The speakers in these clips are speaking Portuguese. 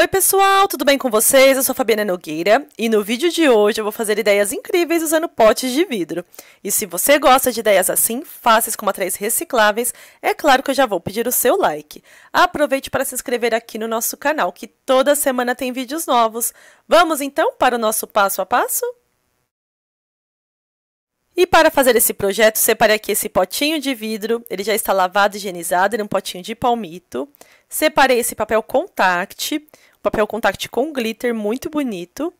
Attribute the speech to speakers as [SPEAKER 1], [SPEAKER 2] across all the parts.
[SPEAKER 1] Oi, pessoal, tudo bem com vocês? Eu sou Fabiana Nogueira e no vídeo de hoje eu vou fazer ideias incríveis usando potes de vidro. E se você gosta de ideias assim, fáceis como atrás recicláveis, é claro que eu já vou pedir o seu like. Aproveite para se inscrever aqui no nosso canal, que toda semana tem vídeos novos. Vamos então para o nosso passo a passo? E para fazer esse projeto, separei aqui esse potinho de vidro, ele já está lavado e higienizado, em é um potinho de palmito. Separei esse papel contact, papel contact com glitter, muito bonito.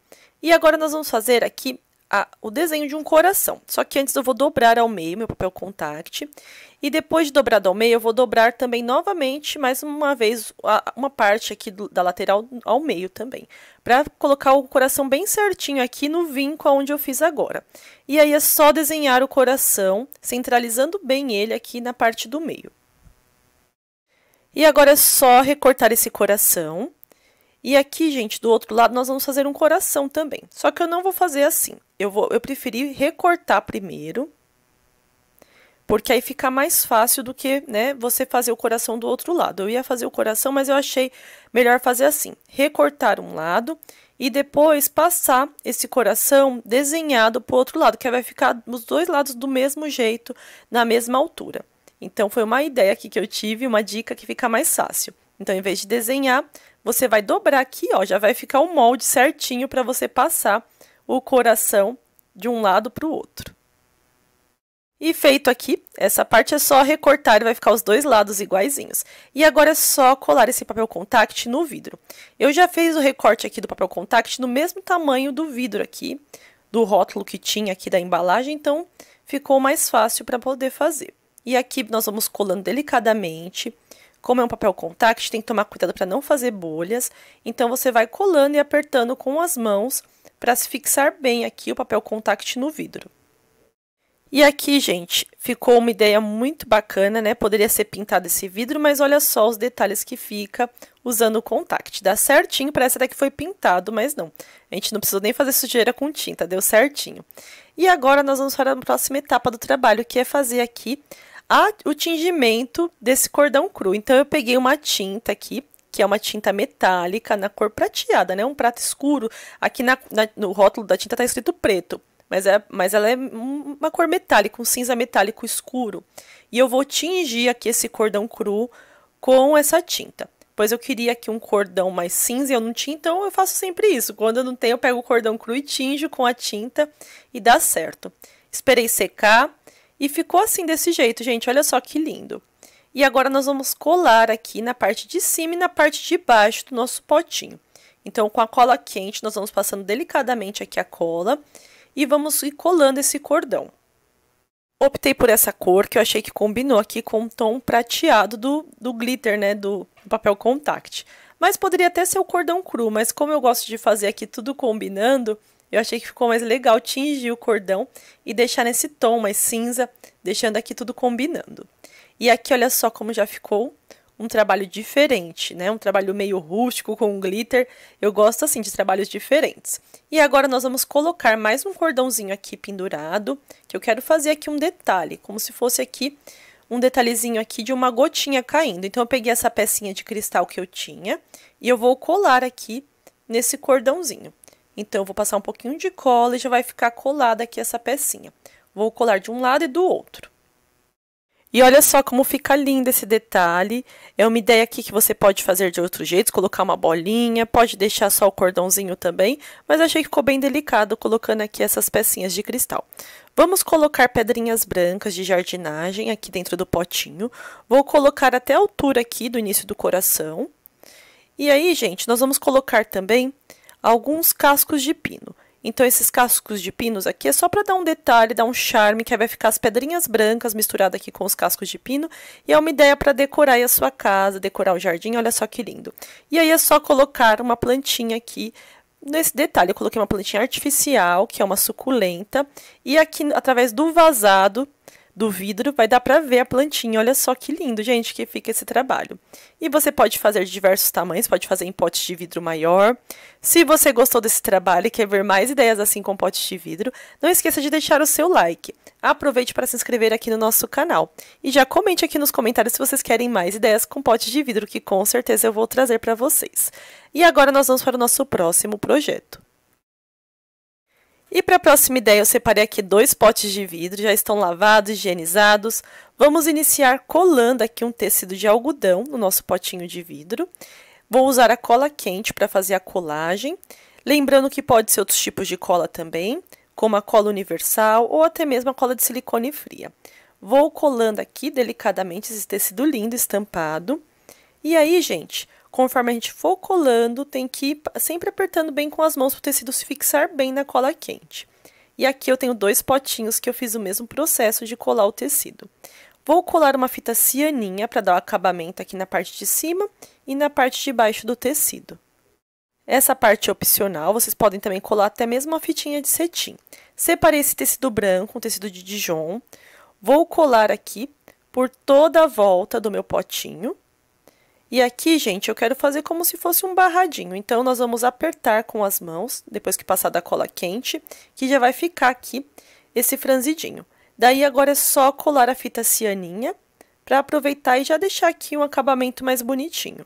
[SPEAKER 1] E agora nós vamos fazer aqui a, o desenho de um coração. Só que antes eu vou dobrar ao meio meu papel contact. E depois de dobrado ao meio, eu vou dobrar também novamente, mais uma vez, a, uma parte aqui do, da lateral ao meio também. Pra colocar o coração bem certinho aqui no vinco onde eu fiz agora. E aí, é só desenhar o coração, centralizando bem ele aqui na parte do meio. E agora é só recortar esse coração. E aqui, gente, do outro lado, nós vamos fazer um coração também. Só que eu não vou fazer assim. Eu, vou, eu preferi recortar primeiro, porque aí fica mais fácil do que né, você fazer o coração do outro lado. Eu ia fazer o coração, mas eu achei melhor fazer assim. Recortar um lado e depois passar esse coração desenhado para o outro lado, que vai ficar os dois lados do mesmo jeito, na mesma altura. Então, foi uma ideia aqui que eu tive, uma dica que fica mais fácil. Então, em vez de desenhar, você vai dobrar aqui, ó, já vai ficar o molde certinho para você passar o coração de um lado para o outro. E feito aqui, essa parte é só recortar e vai ficar os dois lados iguaizinhos. E agora é só colar esse papel contact no vidro. Eu já fiz o recorte aqui do papel contact no mesmo tamanho do vidro aqui, do rótulo que tinha aqui da embalagem, então ficou mais fácil para poder fazer. E aqui nós vamos colando delicadamente. Como é um papel contact, tem que tomar cuidado para não fazer bolhas. Então, você vai colando e apertando com as mãos para se fixar bem aqui o papel contact no vidro. E aqui, gente, ficou uma ideia muito bacana, né? Poderia ser pintado esse vidro, mas olha só os detalhes que fica usando o contact. Dá certinho, parece até que foi pintado, mas não. A gente não precisou nem fazer sujeira com tinta, deu certinho. E agora nós vamos para a próxima etapa do trabalho, que é fazer aqui a, o tingimento desse cordão cru. Então, eu peguei uma tinta aqui, que é uma tinta metálica na cor prateada, né? Um prato escuro. Aqui na, na, no rótulo da tinta tá escrito preto, mas, é, mas ela é uma cor metálica, um cinza metálico escuro. E eu vou tingir aqui esse cordão cru com essa tinta. Pois eu queria aqui um cordão mais cinza e eu não tinha, então eu faço sempre isso. Quando eu não tenho, eu pego o cordão cru e tinjo com a tinta e dá certo. Esperei secar, e ficou assim desse jeito, gente. Olha só que lindo. E agora nós vamos colar aqui na parte de cima e na parte de baixo do nosso potinho. Então, com a cola quente, nós vamos passando delicadamente aqui a cola e vamos ir colando esse cordão. Optei por essa cor, que eu achei que combinou aqui com o tom prateado do, do glitter, né, do papel contact. Mas poderia até ser o cordão cru, mas como eu gosto de fazer aqui tudo combinando, eu achei que ficou mais legal tingir o cordão e deixar nesse tom mais cinza, deixando aqui tudo combinando. E aqui, olha só como já ficou um trabalho diferente, né? Um trabalho meio rústico com glitter. Eu gosto assim de trabalhos diferentes. E agora nós vamos colocar mais um cordãozinho aqui pendurado, que eu quero fazer aqui um detalhe, como se fosse aqui um detalhezinho aqui de uma gotinha caindo. Então eu peguei essa pecinha de cristal que eu tinha e eu vou colar aqui nesse cordãozinho. Então, eu vou passar um pouquinho de cola e já vai ficar colada aqui essa pecinha. Vou colar de um lado e do outro. E olha só como fica lindo esse detalhe. É uma ideia aqui que você pode fazer de outro jeito, colocar uma bolinha, pode deixar só o cordãozinho também, mas achei que ficou bem delicado colocando aqui essas pecinhas de cristal. Vamos colocar pedrinhas brancas de jardinagem aqui dentro do potinho. Vou colocar até a altura aqui do início do coração. E aí, gente, nós vamos colocar também alguns cascos de pino. Então, esses cascos de pinos aqui é só para dar um detalhe, dar um charme, que aí vai ficar as pedrinhas brancas misturadas aqui com os cascos de pino. E é uma ideia para decorar a sua casa, decorar o jardim, olha só que lindo. E aí é só colocar uma plantinha aqui nesse detalhe. Eu coloquei uma plantinha artificial, que é uma suculenta. E aqui, através do vazado, do vidro, vai dar para ver a plantinha. Olha só que lindo, gente, que fica esse trabalho. E você pode fazer de diversos tamanhos, pode fazer em potes de vidro maior. Se você gostou desse trabalho e quer ver mais ideias assim com potes de vidro, não esqueça de deixar o seu like. Aproveite para se inscrever aqui no nosso canal. E já comente aqui nos comentários se vocês querem mais ideias com potes de vidro, que com certeza eu vou trazer para vocês. E agora nós vamos para o nosso próximo projeto. E para a próxima ideia, eu separei aqui dois potes de vidro, já estão lavados, higienizados. Vamos iniciar colando aqui um tecido de algodão no nosso potinho de vidro. Vou usar a cola quente para fazer a colagem. Lembrando que pode ser outros tipos de cola também, como a cola universal ou até mesmo a cola de silicone fria. Vou colando aqui delicadamente esse tecido lindo estampado. E aí, gente, Conforme a gente for colando, tem que ir sempre apertando bem com as mãos para o tecido se fixar bem na cola quente. E aqui eu tenho dois potinhos que eu fiz o mesmo processo de colar o tecido. Vou colar uma fita cianinha para dar o um acabamento aqui na parte de cima e na parte de baixo do tecido. Essa parte é opcional, vocês podem também colar até mesmo uma fitinha de cetim. Separei esse tecido branco, um tecido de Dijon. Vou colar aqui por toda a volta do meu potinho. E aqui, gente, eu quero fazer como se fosse um barradinho. Então, nós vamos apertar com as mãos, depois que passar da cola quente, que já vai ficar aqui esse franzidinho. Daí, agora é só colar a fita cianinha para aproveitar e já deixar aqui um acabamento mais bonitinho.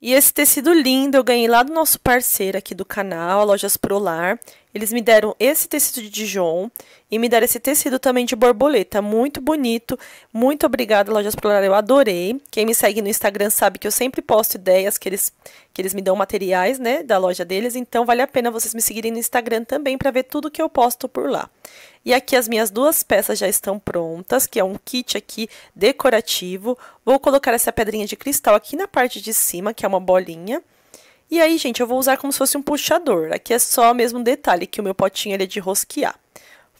[SPEAKER 1] E esse tecido lindo eu ganhei lá do nosso parceiro aqui do canal, a Lojas Prolar. Eles me deram esse tecido de Dijon e me deram esse tecido também de borboleta. Muito bonito. Muito obrigada, loja explorar Eu adorei. Quem me segue no Instagram sabe que eu sempre posto ideias que eles, que eles me dão materiais, né? Da loja deles. Então, vale a pena vocês me seguirem no Instagram também para ver tudo que eu posto por lá. E aqui as minhas duas peças já estão prontas, que é um kit aqui decorativo. Vou colocar essa pedrinha de cristal aqui na parte de cima, que é uma bolinha. E aí, gente, eu vou usar como se fosse um puxador. Aqui é só o mesmo detalhe, que o meu potinho ele é de rosquear.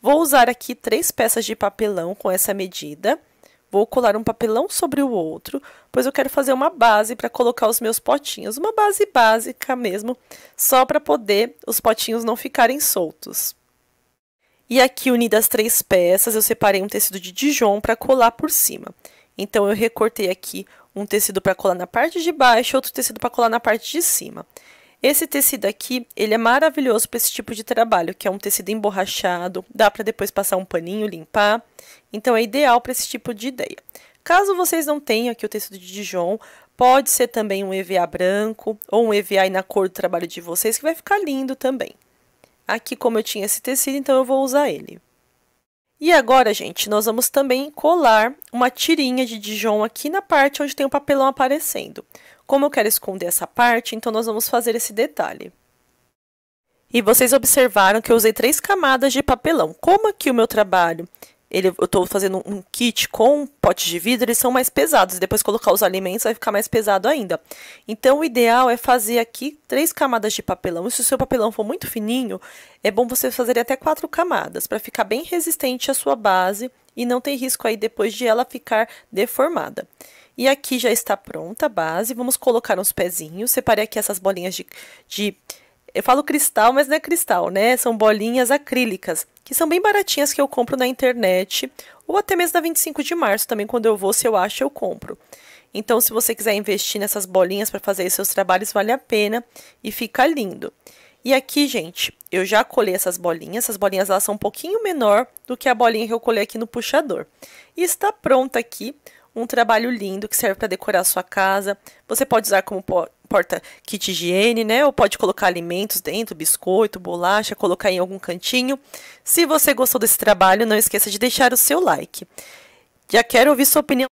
[SPEAKER 1] Vou usar aqui três peças de papelão com essa medida. Vou colar um papelão sobre o outro, pois eu quero fazer uma base para colocar os meus potinhos. Uma base básica mesmo, só para poder os potinhos não ficarem soltos. E aqui, unidas as três peças, eu separei um tecido de Dijon para colar por cima. Então eu recortei aqui um tecido para colar na parte de baixo, outro tecido para colar na parte de cima. Esse tecido aqui, ele é maravilhoso para esse tipo de trabalho, que é um tecido emborrachado, dá para depois passar um paninho, limpar. Então é ideal para esse tipo de ideia. Caso vocês não tenham aqui o tecido de Dijon, pode ser também um EVA branco ou um EVA na cor do trabalho de vocês, que vai ficar lindo também. Aqui, como eu tinha esse tecido, então eu vou usar ele. E agora, gente, nós vamos também colar uma tirinha de Dijon aqui na parte onde tem o papelão aparecendo. Como eu quero esconder essa parte, então nós vamos fazer esse detalhe. E vocês observaram que eu usei três camadas de papelão. Como aqui o meu trabalho ele, eu estou fazendo um kit com potes de vidro, eles são mais pesados. depois colocar os alimentos vai ficar mais pesado ainda. Então, o ideal é fazer aqui três camadas de papelão. E se o seu papelão for muito fininho, é bom você fazer até quatro camadas, para ficar bem resistente à sua base e não ter risco aí depois de ela ficar deformada. E aqui já está pronta a base, vamos colocar uns pezinhos, separei aqui essas bolinhas de, de eu falo cristal, mas não é cristal, né? São bolinhas acrílicas, que são bem baratinhas que eu compro na internet, ou até mesmo na 25 de março também, quando eu vou, se eu acho, eu compro. Então, se você quiser investir nessas bolinhas para fazer seus trabalhos, vale a pena e fica lindo. E aqui, gente, eu já colei essas bolinhas. Essas bolinhas lá são um pouquinho menor do que a bolinha que eu colei aqui no puxador. E está pronta aqui um trabalho lindo que serve para decorar a sua casa. Você pode usar como porta kit higiene, né? Ou pode colocar alimentos dentro, biscoito, bolacha, colocar em algum cantinho. Se você gostou desse trabalho, não esqueça de deixar o seu like. Já quero ouvir sua opinião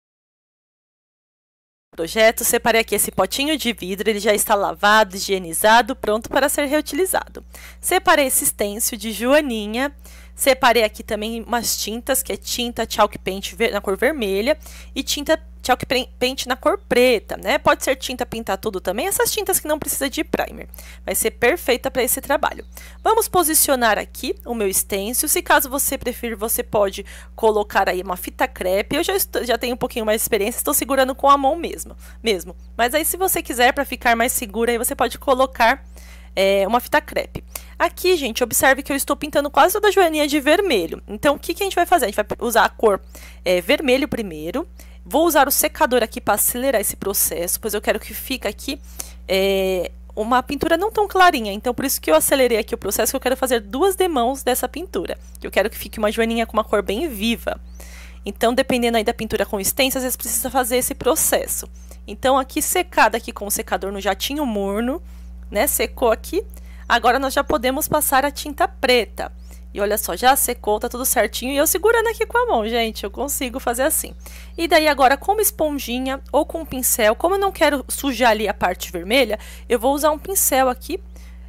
[SPEAKER 1] projeto, separei aqui esse potinho de vidro, ele já está lavado, higienizado, pronto para ser reutilizado. Separei esse estêncil de joaninha, Separei aqui também umas tintas, que é tinta chalk paint na cor vermelha e tinta chalk paint na cor preta, né? Pode ser tinta pintar tudo também, essas tintas que não precisa de primer. Vai ser perfeita para esse trabalho. Vamos posicionar aqui o meu stencil. Se caso você preferir, você pode colocar aí uma fita crepe. Eu já, estou, já tenho um pouquinho mais de experiência, estou segurando com a mão mesmo. mesmo. Mas aí se você quiser, para ficar mais segura, aí você pode colocar é, uma fita crepe. Aqui, gente, observe que eu estou pintando quase toda a joaninha de vermelho. Então, o que, que a gente vai fazer? A gente vai usar a cor é, vermelho primeiro. Vou usar o secador aqui para acelerar esse processo, pois eu quero que fique aqui é, uma pintura não tão clarinha. Então, por isso que eu acelerei aqui o processo, que eu quero fazer duas demãos dessa pintura. Eu quero que fique uma joaninha com uma cor bem viva. Então, dependendo aí da pintura com extensa, às vezes precisa fazer esse processo. Então, aqui secada aqui com o secador no jatinho morno, né? Secou aqui, Agora nós já podemos passar a tinta preta. E olha só, já secou, tá tudo certinho. E eu segurando aqui com a mão, gente, eu consigo fazer assim. E daí agora, com uma esponjinha ou com um pincel, como eu não quero sujar ali a parte vermelha, eu vou usar um pincel aqui,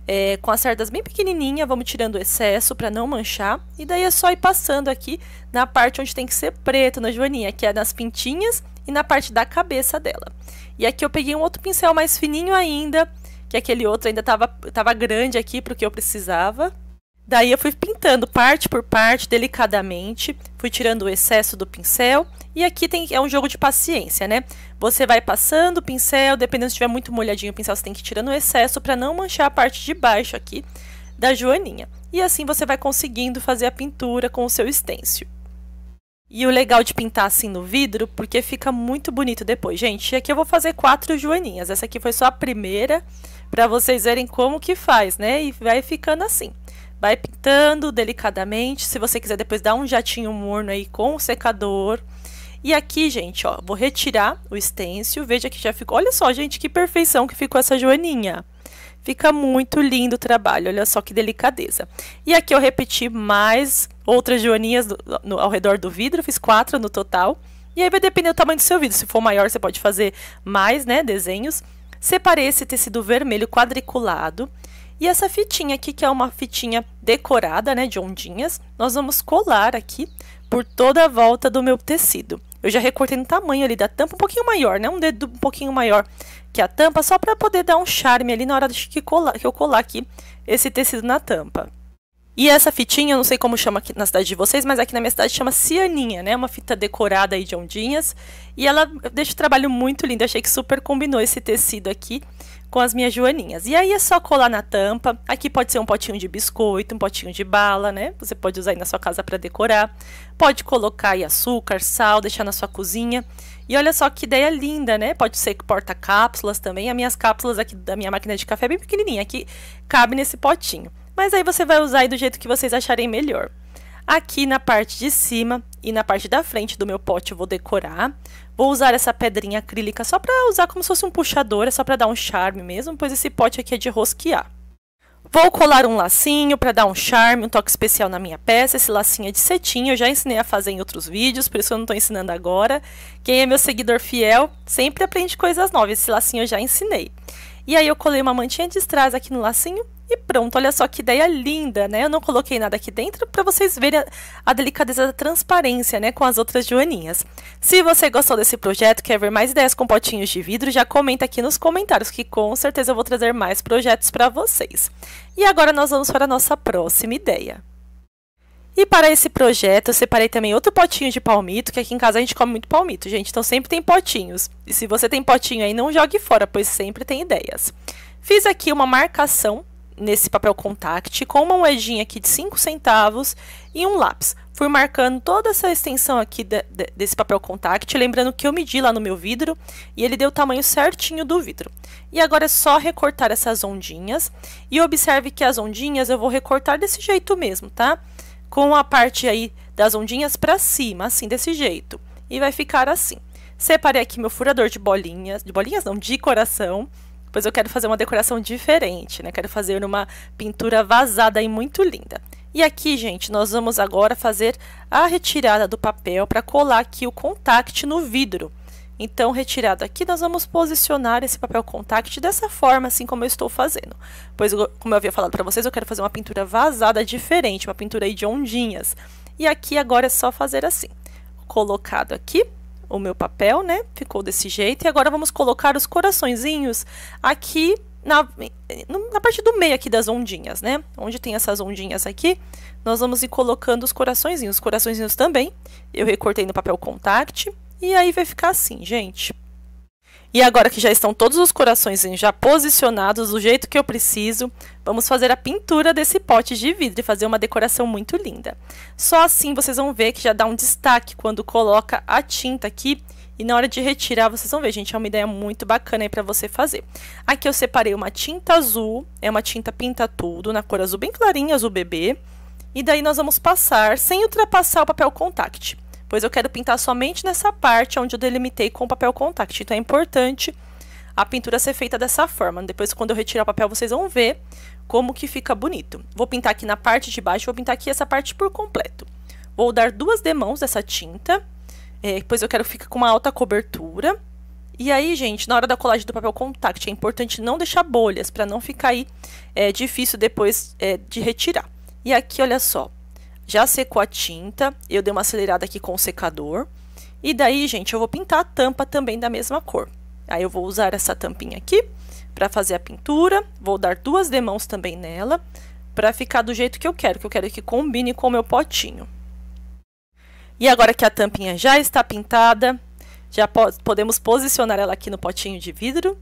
[SPEAKER 1] é, com as cerdas bem pequenininha, vamos tirando o excesso para não manchar. E daí é só ir passando aqui na parte onde tem que ser preto na joaninha, que é nas pintinhas e na parte da cabeça dela. E aqui eu peguei um outro pincel mais fininho ainda, que aquele outro ainda estava tava grande aqui para o que eu precisava. Daí eu fui pintando parte por parte, delicadamente, fui tirando o excesso do pincel. E aqui tem, é um jogo de paciência, né? Você vai passando o pincel, dependendo se tiver muito molhadinho o pincel, você tem que tirar no excesso para não manchar a parte de baixo aqui da joaninha. E assim você vai conseguindo fazer a pintura com o seu estêncil. E o legal de pintar assim no vidro, porque fica muito bonito depois. Gente, aqui eu vou fazer quatro joaninhas. Essa aqui foi só a primeira para vocês verem como que faz, né? E vai ficando assim. Vai pintando delicadamente. Se você quiser depois dar um jatinho morno aí com o secador. E aqui, gente, ó, vou retirar o estêncil. Veja que já ficou. Olha só, gente, que perfeição que ficou essa joaninha. Fica muito lindo o trabalho, olha só que delicadeza. E aqui eu repeti mais outras joaninhas do, no, ao redor do vidro, fiz quatro no total. E aí vai depender do tamanho do seu vidro. Se for maior, você pode fazer mais, né, desenhos. Separei esse tecido vermelho quadriculado e essa fitinha aqui, que é uma fitinha decorada, né, de ondinhas, nós vamos colar aqui por toda a volta do meu tecido. Eu já recortei no tamanho ali da tampa, um pouquinho maior, né, um dedo um pouquinho maior que a tampa, só para poder dar um charme ali na hora de que, colar, que eu colar aqui esse tecido na tampa. E essa fitinha, eu não sei como chama aqui na cidade de vocês, mas aqui na minha cidade chama cianinha, né? Uma fita decorada aí de ondinhas. E ela deixa o trabalho muito lindo. Eu achei que super combinou esse tecido aqui com as minhas joaninhas. E aí é só colar na tampa. Aqui pode ser um potinho de biscoito, um potinho de bala, né? Você pode usar aí na sua casa para decorar. Pode colocar aí açúcar, sal, deixar na sua cozinha. E olha só que ideia linda, né? Pode ser que porta-cápsulas também. As minhas cápsulas aqui da minha máquina de café é bem pequenininha. Aqui cabe nesse potinho mas aí você vai usar do jeito que vocês acharem melhor. Aqui na parte de cima e na parte da frente do meu pote eu vou decorar. Vou usar essa pedrinha acrílica só para usar como se fosse um puxador, é só para dar um charme mesmo, pois esse pote aqui é de rosquear. Vou colar um lacinho para dar um charme, um toque especial na minha peça. Esse lacinho é de cetim, eu já ensinei a fazer em outros vídeos, por isso eu não estou ensinando agora. Quem é meu seguidor fiel sempre aprende coisas novas, esse lacinho eu já ensinei. E aí eu colei uma mantinha de strass aqui no lacinho e pronto, olha só que ideia linda, né? Eu não coloquei nada aqui dentro para vocês verem a, a, delicadeza da transparência, né? Com as outras joaninhas. Se você gostou desse projeto, quer ver mais ideias com potinhos de vidro, já comenta aqui nos comentários que com certeza eu vou trazer mais projetos para vocês. E agora nós vamos para a nossa próxima ideia. E para esse projeto, eu separei também outro potinho de palmito, que aqui em casa a gente come muito palmito, gente. Então sempre tem potinhos. E se você tem potinho aí, não jogue fora, pois sempre tem ideias. Fiz aqui uma marcação nesse papel contact com uma moedinha aqui de 5 centavos e um lápis. Fui marcando toda essa extensão aqui de, de, desse papel contact, lembrando que eu medi lá no meu vidro e ele deu o tamanho certinho do vidro. E agora é só recortar essas ondinhas e observe que as ondinhas eu vou recortar desse jeito mesmo, tá? Com a parte aí das ondinhas para cima, assim, desse jeito. E vai ficar assim. Separei aqui meu furador de bolinhas, de bolinhas não, de coração, pois eu quero fazer uma decoração diferente, né? Quero fazer uma pintura vazada e muito linda. E aqui, gente, nós vamos agora fazer a retirada do papel para colar aqui o contact no vidro. Então, retirado aqui, nós vamos posicionar esse papel contact dessa forma, assim como eu estou fazendo. Pois, como eu havia falado para vocês, eu quero fazer uma pintura vazada diferente, uma pintura aí de ondinhas. E aqui agora é só fazer assim. Colocado aqui, o meu papel, né? Ficou desse jeito. E agora vamos colocar os coraçõezinhos aqui na, na parte do meio aqui das ondinhas, né? Onde tem essas ondinhas aqui, nós vamos ir colocando os coraçõezinhos. Os coraçõezinhos também eu recortei no papel contact. E aí vai ficar assim, gente. E agora que já estão todos os corações já posicionados do jeito que eu preciso, vamos fazer a pintura desse pote de vidro e fazer uma decoração muito linda. Só assim vocês vão ver que já dá um destaque quando coloca a tinta aqui e na hora de retirar, vocês vão ver, gente, é uma ideia muito bacana aí pra você fazer. Aqui eu separei uma tinta azul, é uma tinta pinta tudo, na cor azul bem clarinha, azul bebê. E daí nós vamos passar, sem ultrapassar o papel contact pois eu quero pintar somente nessa parte onde eu delimitei com papel contact. Então, é importante a pintura ser feita dessa forma. Depois, quando eu retirar o papel, vocês vão ver como que fica bonito. Vou pintar aqui na parte de baixo, vou pintar aqui essa parte por completo. Vou dar duas demãos dessa tinta, é, pois eu quero que fique com uma alta cobertura. E aí, gente, na hora da colagem do papel contact, é importante não deixar bolhas, para não ficar aí é, difícil depois é, de retirar. E aqui, olha só, já secou a tinta, eu dei uma acelerada aqui com o secador. E daí, gente, eu vou pintar a tampa também da mesma cor. Aí eu vou usar essa tampinha aqui para fazer a pintura, vou dar duas demãos também nela, para ficar do jeito que eu quero, que eu quero que combine com o meu potinho. E agora que a tampinha já está pintada, já podemos posicionar ela aqui no potinho de vidro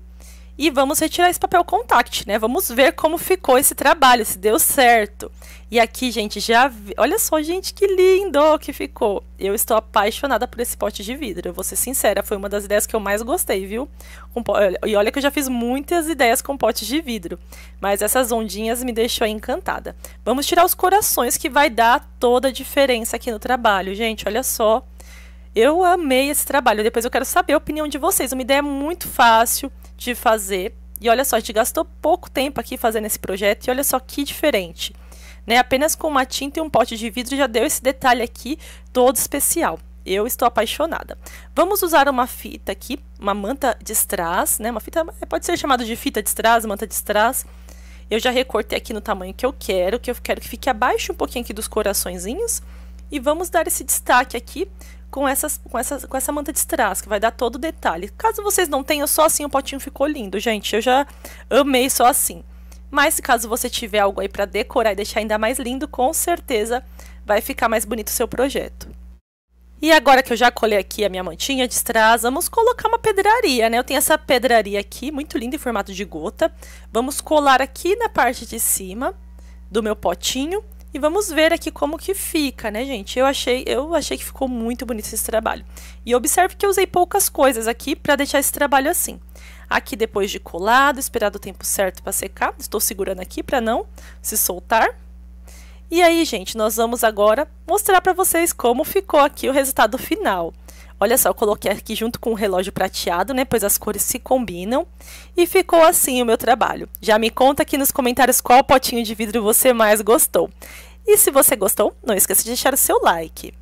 [SPEAKER 1] e vamos retirar esse papel contact, né? Vamos ver como ficou esse trabalho, se deu certo. E aqui, gente, já vi... olha só, gente, que lindo que ficou. Eu estou apaixonada por esse pote de vidro. Eu vou ser sincera, foi uma das ideias que eu mais gostei, viu? E olha que eu já fiz muitas ideias com potes de vidro, mas essas ondinhas me deixou encantada. Vamos tirar os corações que vai dar toda a diferença aqui no trabalho, gente. Olha só. Eu amei esse trabalho. Depois eu quero saber a opinião de vocês. Uma ideia muito fácil de fazer. E olha só, a gente gastou pouco tempo aqui fazendo esse projeto e olha só que diferente. Né? Apenas com uma tinta e um pote de vidro já deu esse detalhe aqui todo especial. Eu estou apaixonada. Vamos usar uma fita aqui, uma manta de strass, né? Uma fita é, pode ser chamada de fita de strass, manta de strass. Eu já recortei aqui no tamanho que eu quero, que eu quero que fique abaixo um pouquinho aqui dos coraçõezinhos. E vamos dar esse destaque aqui com, essas, com, essas, com essa manta de strass, que vai dar todo o detalhe. Caso vocês não tenham, só assim o potinho ficou lindo, gente. Eu já amei só assim. Mas caso você tiver algo aí para decorar e deixar ainda mais lindo, com certeza vai ficar mais bonito o seu projeto. E agora que eu já colei aqui a minha mantinha de strass, vamos colocar uma pedraria, né? Eu tenho essa pedraria aqui, muito linda em formato de gota. Vamos colar aqui na parte de cima do meu potinho e vamos ver aqui como que fica, né, gente? Eu achei, eu achei que ficou muito bonito esse trabalho. E observe que eu usei poucas coisas aqui para deixar esse trabalho assim. Aqui depois de colado, esperar o tempo certo para secar. Estou segurando aqui para não se soltar. E aí, gente, nós vamos agora mostrar para vocês como ficou aqui o resultado final. Olha só, eu coloquei aqui junto com o relógio prateado, né? Pois as cores se combinam. E ficou assim o meu trabalho. Já me conta aqui nos comentários qual potinho de vidro você mais gostou. E se você gostou, não esqueça de deixar o seu like.